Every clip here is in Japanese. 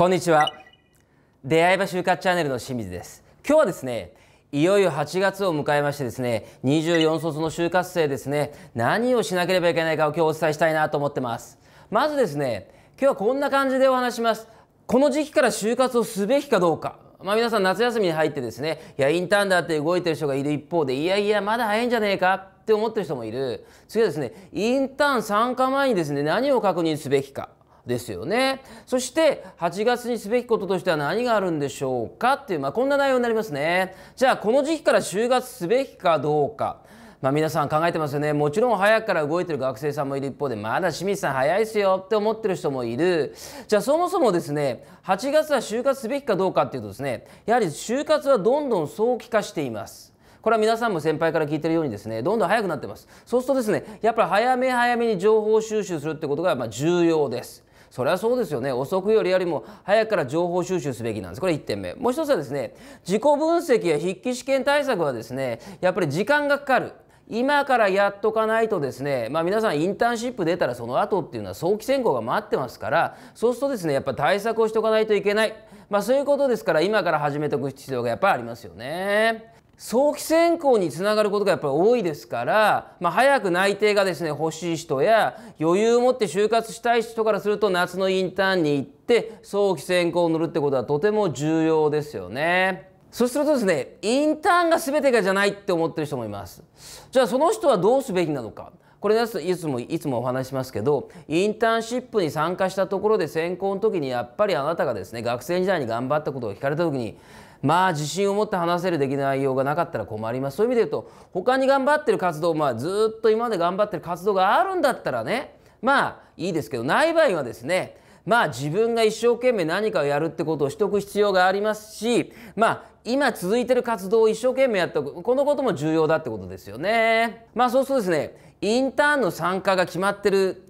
こんにちは出会い場就活チャンネルの清水です今日はですねいよいよ8月を迎えましてですね24卒の就活生ですね何をしなければいけないかを今日お伝えしたいなと思ってますまずですね今日はこんな感じでお話しますこの時期から就活をすべきかどうかまあ、皆さん夏休みに入ってですねいやインターンだって動いてる人がいる一方でいやいやまだ早いんじゃねえかって思ってる人もいる次はですねインターン参加前にですね何を確認すべきかですよねそして8月にすべきこととしては何があるんでしょうかっていう、まあ、こんな内容になりますねじゃあこの時期から就活すべきかどうかまあ、皆さん考えてますよねもちろん早くから動いてる学生さんもいる一方でまだ清水さん早いですよって思ってる人もいるじゃあそもそもですね8月は就活すべきかどうかっていうとですねやはり就活はどんどん早期化していますこれは皆さんも先輩から聞いてるようにですねどんどん早くなってますそうするとですねやっぱり早め早めに情報収集するってことがま重要ですそれはそうですよね遅くよりよりも早くから情報収集すべきなんですこれ1点目もう一つはですね自己分析や筆記試験対策はですねやっぱり時間がかかる今からやっとかないとですね、まあ、皆さんインターンシップ出たらその後っていうのは早期選考が待ってますからそうするとですねやっぱ対策をしておかないといけない、まあ、そういうことですから今から始めておく必要がやっぱりありますよね。早期選考につながることがやっぱり多いですから、まあ、早く内定がですね欲しい人や余裕を持って就活したい人からすると夏のインターンに行って早期選考を塗るってことはとても重要ですよね。そうするとですねインターンが全てがじゃないって思ってる人もいます。じゃあその人はどうすべきなのか。これですいつもいつもお話しますけどインターンシップに参加したところで選考の時にやっぱりあなたがですね学生時代に頑張ったことを聞かれた時にまあ自信を持って話せるできる内容がなかったら困りますそういう意味で言うと他に頑張ってる活動まあずっと今まで頑張ってる活動があるんだったらねまあいいですけどない場合はですねまあ自分が一生懸命何かをやるってことをしとく必要がありますしまあ今続いてる活動を一生懸命やっておくこのことも重要だってことですよね。まあそうするとですねインターンの参加が決まってる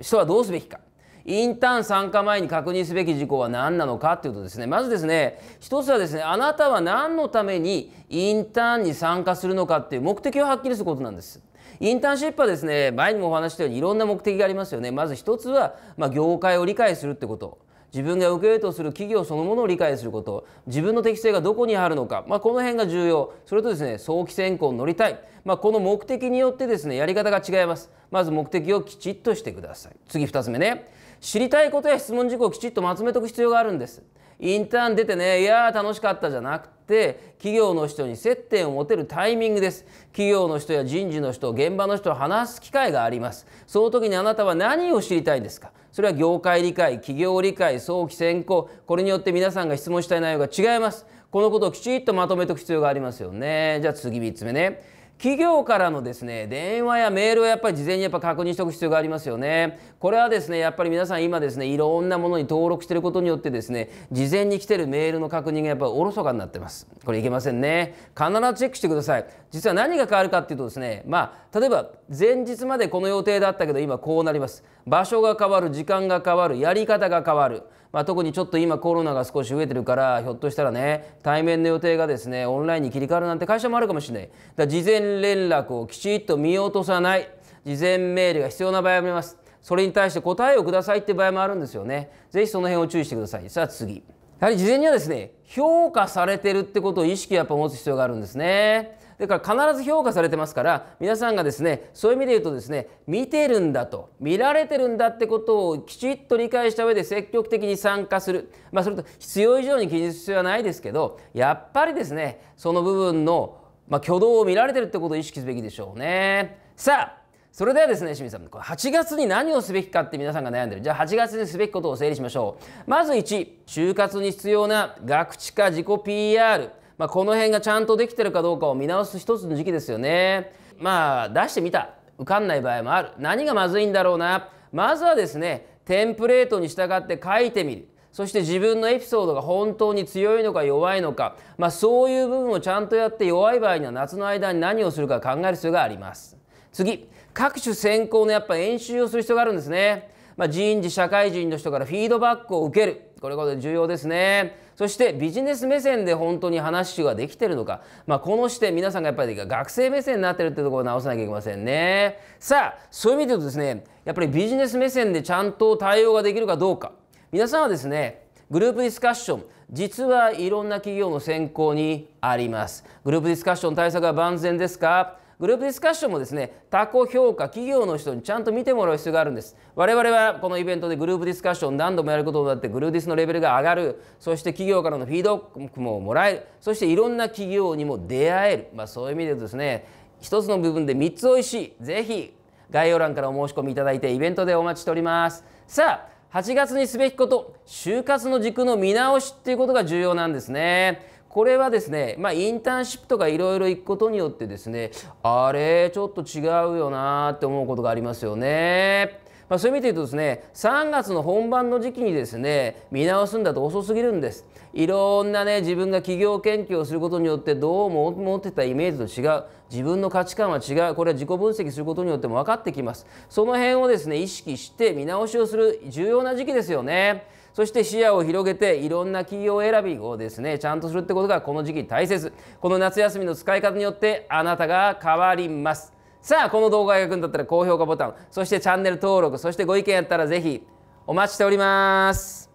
人はどうすべきかインターン参加前に確認すべき事項は何なのかというとですねまずですね一つはですねあなたは何のためにインターンに参加するのかっていう目的をはっきりすることなんです。インターンシップはですね前にもお話したようにいろんな目的がありますよね。まず一つは、まあ、業界を理解するってこと。自分が受け入れとする企業そのものを理解すること自分の適性がどこにあるのか、まあ、この辺が重要それとですね早期選考に乗りたい、まあ、この目的によってですねやり方が違いますまず目的をきちっとしてください次2つ目ね知りたいことや質問事項をきちっとまとめておく必要があるんですインターン出てねいやー楽しかったじゃなくて企業の人に接点を持てるタイミングです企業の人や人事の人現場の人を話す機会がありますその時にあなたは何を知りたいんですかそれは業界理解企業理解早期選考これによって皆さんが質問したい内容が違いますこのことをきちっとまとめておく必要がありますよねじゃあ次3つ目ね企業からのですね電話やメールをやっぱり事前にやっぱ確認しておく必要がありますよね。これはですねやっぱり皆さん今ですねいろんなものに登録してることによってですね事前に来てるメールの確認がやっぱりおろそかになってます。これいけませんね。必ずチェックしてください。実は何が変わるかっていうとですねまあ例えば前日までこの予定だったけど今こうなります。場所が変わる時間が変わるやり方が変わる。まあ、特にちょっと今コロナが少し増えてるからひょっとしたらね対面の予定がですねオンラインに切り替わるなんて会社もあるかもしれないだ事前連絡をきちっと見落とさない事前メールが必要な場合もありますそれに対して答えをくださいって場合もあるんですよね是非その辺を注意してくださいさあ次やはり事前にはですね評価されてるってことを意識やっぱ持つ必要があるんですねだから必ず評価されてますから皆さんがですねそういう意味で言うとですね見てるんだと見られてるんだってことをきちっと理解した上で積極的に参加する、まあ、それと必要以上に気にする必要はないですけどやっぱりですねその部分の、ま挙動を見られてるってことを意識すべきでしょうね。さあそれではですね清水さんこれ8月に何をすべきかって皆さんが悩んでるじゃあ8月にすべきことを整理しましょうまず1就活に必要な学知化自己 PR まあ、この辺がちゃんとできてるかどうかを見直す一つの時期ですよね。まあ出してみた受かんない場合もある何がまずいんだろうなまずはですねテンプレートに従って書いてみるそして自分のエピソードが本当に強いのか弱いのか、まあ、そういう部分をちゃんとやって弱い場合には夏の間に何をするか考える必要があります。次各種選考のやっぱ演習をする必要があるんですね、まあ、人事社会人の人からフィードバックを受けるこれが重要ですねそしてビジネス目線で本当に話ができてるのか、まあ、この視点皆さんがやっぱり学生目線になってるってところを直さなきゃいけませんねさあそういう意味で言うとですねやっぱりビジネス目線でちゃんと対応ができるかどうか皆さんはですねグループディスカッション実はいろんな企業の選考にありますグループディスカッション対策は万全ですかグループディスカッションもですね他己評価企業の人にちゃんと見てもらう必要があるんです我々はこのイベントでグループディスカッション何度もやることになってグルーディスのレベルが上がるそして企業からのフィードバックももらえるそしていろんな企業にも出会える、まあ、そういう意味でですね一つの部分で3つおいしいぜひ概要欄からお申し込みいただいてイベントでお待ちしておりますさあ8月にすべきこと就活の軸の見直しっていうことが重要なんですねこれはですね、まあ、インターンシップとかいろいろ行くことによってですねあれちょっと違うよなって思うことがありますよね。まあ、そういう意味で言うとですね3月の本番の時期にですね見直すんだと遅すぎるんですいろんなね自分が企業研究をすることによってどうも思ってたイメージと違う自分の価値観は違うこれは自己分析することによっても分かってきますその辺をですね意識して見直しをする重要な時期ですよねそして視野を広げていろんな企業選びをですねちゃんとするってことがこの時期大切この夏休みの使い方によってあなたが変わりますさあこの動画が役に立ったら高評価ボタンそしてチャンネル登録そしてご意見やったら是非お待ちしております